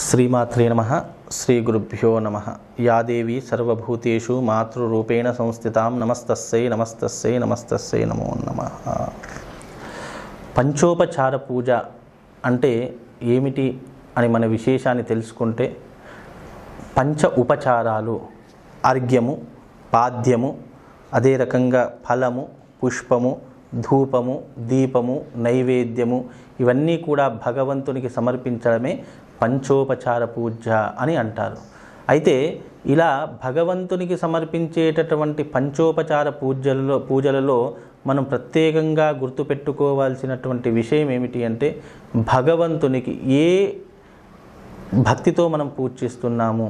శ్రీమాత్రే నమ శ్రీ గురుభ్యో నమ యాదేవి సర్వభూతేషు మాతృరూపేణ సంస్థితాం నమస్తస్సై నమస్తస్సై నమస్తస్సై నమో నమ పంచోపచార పూజ అంటే ఏమిటి అని మన విశేషాన్ని తెలుసుకుంటే పంచ ఉపచారాలు అర్ఘ్యము పాద్యము అదే రకంగా ఫలము పుష్పము ధూపము దీపము నైవేద్యము ఇవన్నీ కూడా భగవంతునికి సమర్పించడమే పంచోపచార పూజ అని అంటారు అయితే ఇలా భగవంతునికి సమర్పించేటటువంటి పంచోపచార పూజలలో పూజలలో మనం ప్రత్యేకంగా గుర్తుపెట్టుకోవాల్సినటువంటి విషయం ఏమిటి అంటే భగవంతునికి ఏ భక్తితో మనం పూజ చేస్తున్నాము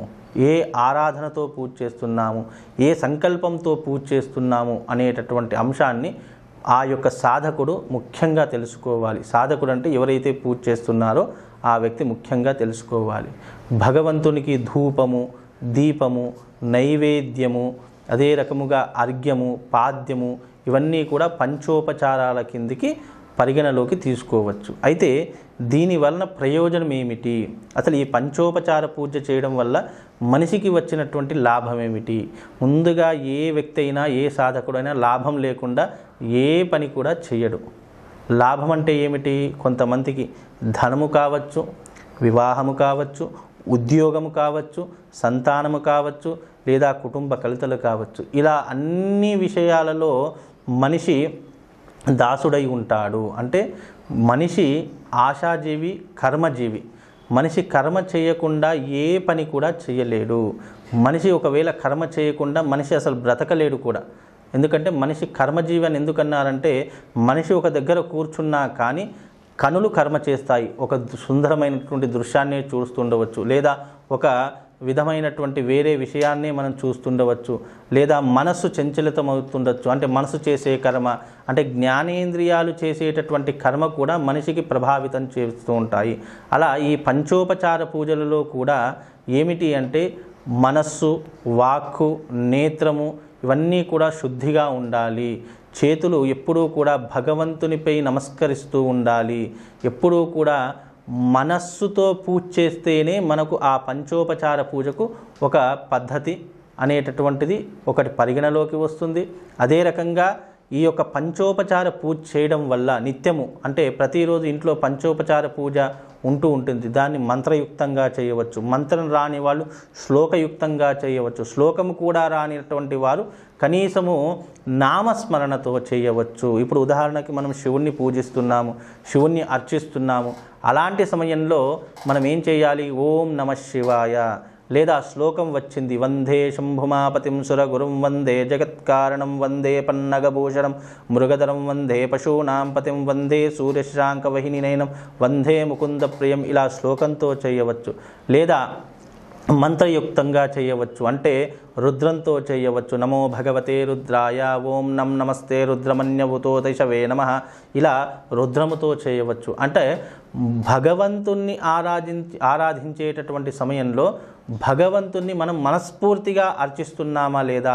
ఏ ఆరాధనతో పూజ చేస్తున్నాము ఏ సంకల్పంతో పూజ చేస్తున్నాము అనేటటువంటి అంశాన్ని ఆ యొక్క సాధకుడు ముఖ్యంగా తెలుసుకోవాలి సాధకుడు అంటే ఎవరైతే పూజ చేస్తున్నారో ఆ వ్యక్తి ముఖ్యంగా తెలుసుకోవాలి భగవంతునికి ధూపము దీపము నైవేద్యము అదే రకముగా అర్ఘ్యము పాద్యము ఇవన్నీ కూడా పంచోపచారాల కిందికి పరిగణలోకి తీసుకోవచ్చు అయితే దీని వలన ప్రయోజనం ఏమిటి అసలు ఈ పంచోపచార పూజ చేయడం వల్ల మనిషికి వచ్చినటువంటి లాభం ఏమిటి ముందుగా ఏ వ్యక్తి అయినా ఏ సాధకుడైనా లాభం లేకుండా ఏ పని కూడా చేయడు లాభం అంటే ఏమిటి కొంతమందికి ధనము కావచ్చు వివాహము కావచ్చు ఉద్యోగము కావచ్చు సంతానము కావచ్చు లేదా కుటుంబ కలితలు కావచ్చు ఇలా అన్ని విషయాలలో మనిషి దాసుడై ఉంటాడు అంటే మనిషి ఆశాజీవి కర్మజీవి మనిషి కర్మ చేయకుండా ఏ పని కూడా చేయలేడు మనిషి ఒకవేళ కర్మ చేయకుండా మనిషి అసలు బ్రతకలేడు కూడా ఎందుకంటే మనిషి కర్మజీవి అని ఎందుకన్నారంటే మనిషి ఒక దగ్గర కూర్చున్నా కానీ కనులు కర్మ చేస్తాయి ఒక సుందరమైనటువంటి దృశ్యాన్ని చూస్తుండవచ్చు లేదా ఒక విధమైనటువంటి వేరే విషయాన్ని మనం చూస్తుండవచ్చు లేదా మనస్సు చంచలితం అవుతుండవచ్చు అంటే మనసు చేసే కర్మ అంటే జ్ఞానేంద్రియాలు చేసేటటువంటి కర్మ కూడా మనిషికి ప్రభావితం చేస్తూ ఉంటాయి అలా ఈ పంచోపచార పూజలలో కూడా ఏమిటి అంటే మనస్సు వాక్కు నేత్రము ఇవన్నీ కూడా శుద్ధిగా ఉండాలి చేతులు ఎప్పుడూ కూడా భగవంతునిపై నమస్కరిస్తూ ఉండాలి ఎప్పుడూ కూడా మనస్సుతో పూజ చేస్తేనే మనకు ఆ పంచోపచార పూజకు ఒక పద్ధతి అనేటటువంటిది ఒకటి పరిగణలోకి వస్తుంది అదే రకంగా ఈ యొక్క పంచోపచార పూజ చేయడం వల్ల నిత్యము అంటే ప్రతిరోజు ఇంట్లో పంచోపచార పూజ ఉంటూ ఉంటుంది దాన్ని మంత్రయుక్తంగా చేయవచ్చు మంత్రం రాని వాళ్ళు శ్లోకయుక్తంగా చేయవచ్చు శ్లోకము కూడా రానిటువంటి వారు కనీసము నామస్మరణతో చేయవచ్చు ఇప్పుడు ఉదాహరణకి మనం శివుణ్ణి పూజిస్తున్నాము శివుణ్ణి అర్చిస్తున్నాము అలాంటి సమయంలో మనం ఏం చేయాలి ఓం నమ శివాయ లేదా శ్లోకం వచ్చింది వందే శంభుమాపతిం సురగురుం వందే జగత్కారణం వందే పన్నగభూషణం మృగధరం వందే పశూనాం పతిం వందే సూర్యశ్రాంకవహినినయనం వందే ముకుంద ప్రియం ఇలా శ్లోకంతో చేయవచ్చు లేదా మంత్రయుక్తంగా చేయవచ్చు అంటే రుద్రంతో చేయవచ్చు నమో భగవతే రుద్రాయ ఓం నం నమస్తే దశవే నమ ఇలా రుద్రముతో చేయవచ్చు అంటే భగవంతుణ్ణి ఆరాధించి ఆరాధించేటటువంటి సమయంలో భగవంతుణ్ణి మనం మనస్ఫూర్తిగా అర్చిస్తున్నామా లేదా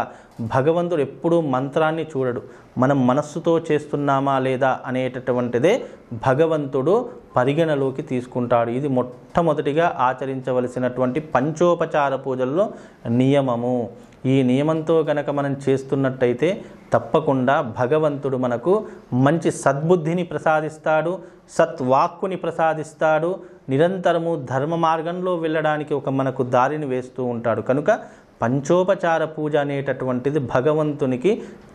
భగవంతుడు ఎప్పుడూ మంత్రాన్ని చూడడు మనం మనస్సుతో చేస్తున్నామా లేదా అనేటటువంటిదే భగవంతుడు పరిగణలోకి తీసుకుంటాడు ఇది మొట్టమొదటిగా ఆచరించవలసినటువంటి పంచోపచార పూజల్లో నియమము ఈ నియమంతో కనుక మనం చేస్తున్నట్టయితే తప్పకుండా భగవంతుడు మనకు మంచి సద్బుద్ధిని ప్రసాదిస్తాడు సత్వాక్కుని ప్రసాదిస్తాడు నిరంతరము ధర్మ మార్గంలో వెళ్ళడానికి ఒక మనకు దారిని వేస్తూ ఉంటాడు కనుక పంచోపచార పూజ అనేటటువంటిది భగవంతునికి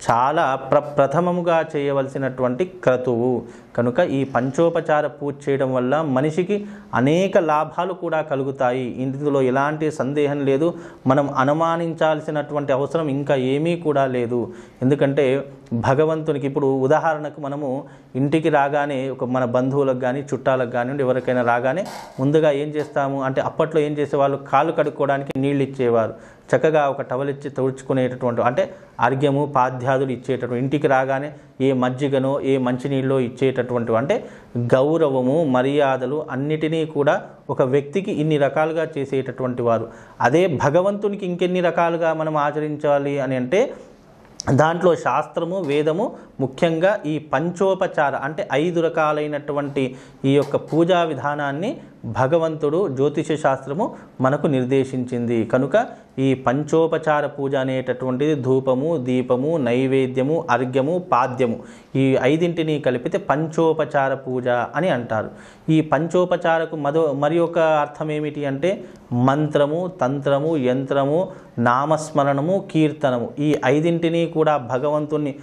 చాలా ప్రప్రథమముగా చేయవలసినటువంటి క్రతువు కనుక ఈ పంచోపచార పూజ చేయడం వల్ల మనిషికి అనేక లాభాలు కూడా కలుగుతాయి ఇందులో ఎలాంటి సందేహం లేదు మనం అనుమానించాల్సినటువంటి అవసరం ఇంకా ఏమీ కూడా లేదు ఎందుకంటే భగవంతునికి ఇప్పుడు ఉదాహరణకు మనము ఇంటికి రాగానే ఒక మన బంధువులకు కానీ చుట్టాలకు కానివ్వండి ఎవరికైనా రాగానే ముందుగా ఏం చేస్తాము అంటే అప్పట్లో ఏం చేసేవాళ్ళు కాలు కడుక్కోవడానికి నీళ్ళు ఇచ్చేవారు చక్కగా ఒక టవల్ ఇచ్చి తుడుచుకునేటటువంటి అంటే అర్ఘ్యము పాధ్యాదులు ఇచ్చేటటువంటి ఇంటికి రాగానే ఏ మజ్జిగనో ఏ మంచినీళ్ళో ఇచ్చేటటువంటి అంటే గౌరవము మర్యాదలు అన్నిటినీ కూడా ఒక వ్యక్తికి ఇన్ని రకాలుగా చేసేటటువంటి వారు అదే భగవంతునికి ఇంకెన్ని రకాలుగా మనం ఆచరించాలి అని అంటే దాంట్లో శాస్త్రము వేదము ముఖ్యంగా ఈ పంచోపచార అంటే ఐదు రకాలైనటువంటి ఈ యొక్క పూజా విధానాన్ని భగవంతుడు జ్యోతిష శాస్త్రము మనకు నిర్దేశించింది కనుక ఈ పంచోపచార పూజ అనేటటువంటిది ధూపము దీపము నైవేద్యము అర్ఘ్యము పాద్యము ఈ ఐదింటిని కలిపితే పంచోపచార పూజ అని అంటారు ఈ పంచోపచారకు మదో మరి ఒక అర్థం ఏమిటి అంటే మంత్రము తంత్రము యంత్రము నామస్మరణము కీర్తనము ఈ ఐదింటిని కూడా భగవంతుణ్ణి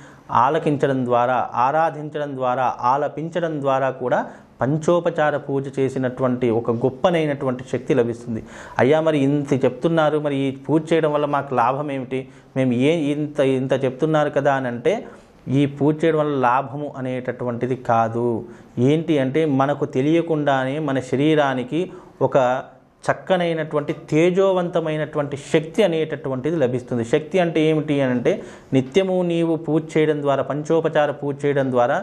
ఆలకించడం ద్వారా ఆరాధించడం ద్వారా ఆలపించడం ద్వారా కూడా పంచోపచార పూజ చేసినటువంటి ఒక గొప్పనైనటువంటి శక్తి లభిస్తుంది అయ్యా మరి ఇంత చెప్తున్నారు మరి ఈ పూజ చేయడం వల్ల మాకు లాభం ఏమిటి మేము ఏ ఇంత ఇంత చెప్తున్నారు కదా అని అంటే ఈ పూజ చేయడం వల్ల లాభము అనేటటువంటిది కాదు ఏంటి అంటే మనకు తెలియకుండానే మన శరీరానికి ఒక చక్కనైనటువంటి తేజోవంతమైనటువంటి శక్తి అనేటటువంటిది లభిస్తుంది శక్తి అంటే ఏమిటి అని అంటే నిత్యము నీవు పూజ చేయడం ద్వారా పంచోపచార పూజ చేయడం ద్వారా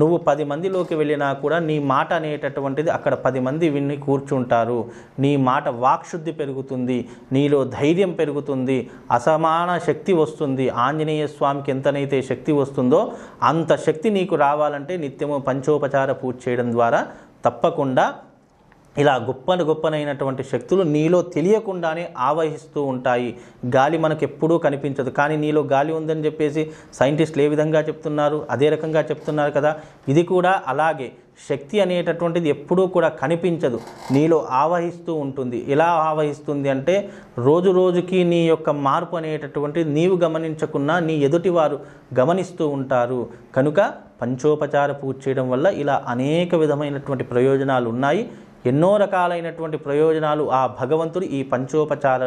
నువ్వు పది మందిలోకి వెళ్ళినా కూడా నీ మాట అనేటటువంటిది అక్కడ పది మంది విని కూర్చుంటారు నీ మాట వాక్శుద్ధి పెరుగుతుంది నీలో ధైర్యం పెరుగుతుంది అసమాన శక్తి వస్తుంది ఆంజనేయ స్వామికి ఎంతనైతే శక్తి వస్తుందో అంత శక్తి నీకు రావాలంటే నిత్యము పంచోపచార పూజ చేయడం ద్వారా తప్పకుండా ఇలా గొప్ప గొప్పనైనటువంటి శక్తులు నీలో తెలియకుండానే ఆవహిస్తూ ఉంటాయి గాలి మనకు ఎప్పుడూ కనిపించదు కానీ నీలో గాలి ఉందని చెప్పేసి సైంటిస్టులు ఏ విధంగా చెప్తున్నారు అదే రకంగా చెప్తున్నారు కదా ఇది కూడా అలాగే శక్తి అనేటటువంటిది ఎప్పుడూ కూడా కనిపించదు నీలో ఆవహిస్తూ ఉంటుంది ఎలా ఆవహిస్తుంది అంటే రోజు రోజుకి నీ యొక్క మార్పు అనేటటువంటిది నీవు గమనించకున్నా నీ ఎదుటివారు గమనిస్తూ ఉంటారు కనుక పంచోపచార పూజ చేయడం వల్ల ఇలా అనేక విధమైనటువంటి ప్రయోజనాలు ఉన్నాయి ఎన్నో రకాలైనటువంటి ప్రయోజనాలు ఆ భగవంతుడు ఈ పంచోపచార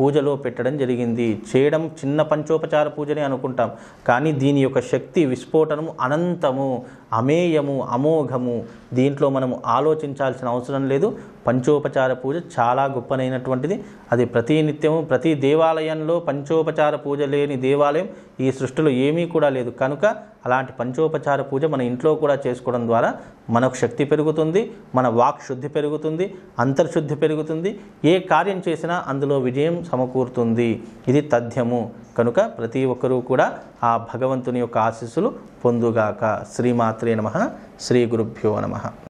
పూజలో పెట్టడం జరిగింది చేయడం చిన్న పంచోపచార పూజనే అనుకుంటాం కానీ దీని యొక్క శక్తి విస్ఫోటనము అనంతము అమేయము అమోఘము దీంట్లో మనము ఆలోచించాల్సిన అవసరం లేదు పంచోపచార పూజ చాలా గొప్పనైనటువంటిది అది ప్రతి నిత్యము ప్రతి దేవాలయంలో పంచోపచార పూజ లేని దేవాలయం ఈ సృష్టిలో ఏమీ కూడా లేదు కనుక అలాంటి పంచోపచార పూజ మన ఇంట్లో కూడా చేసుకోవడం ద్వారా మనకు శక్తి పెరుగుతుంది మన వాక్ శుద్ధి పెరుగుతుంది అంతర్శుద్ధి పెరుగుతుంది ఏ కార్యం చేసినా అందులో విజయం సమకూరుతుంది ఇది తథ్యము కనుక ప్రతి ఒక్కరూ కూడా ఆ భగవంతుని యొక్క ఆశీస్సులు పొందుగాక శ్రీమాత్రే నమ శ్రీ గురుభ్యో నమ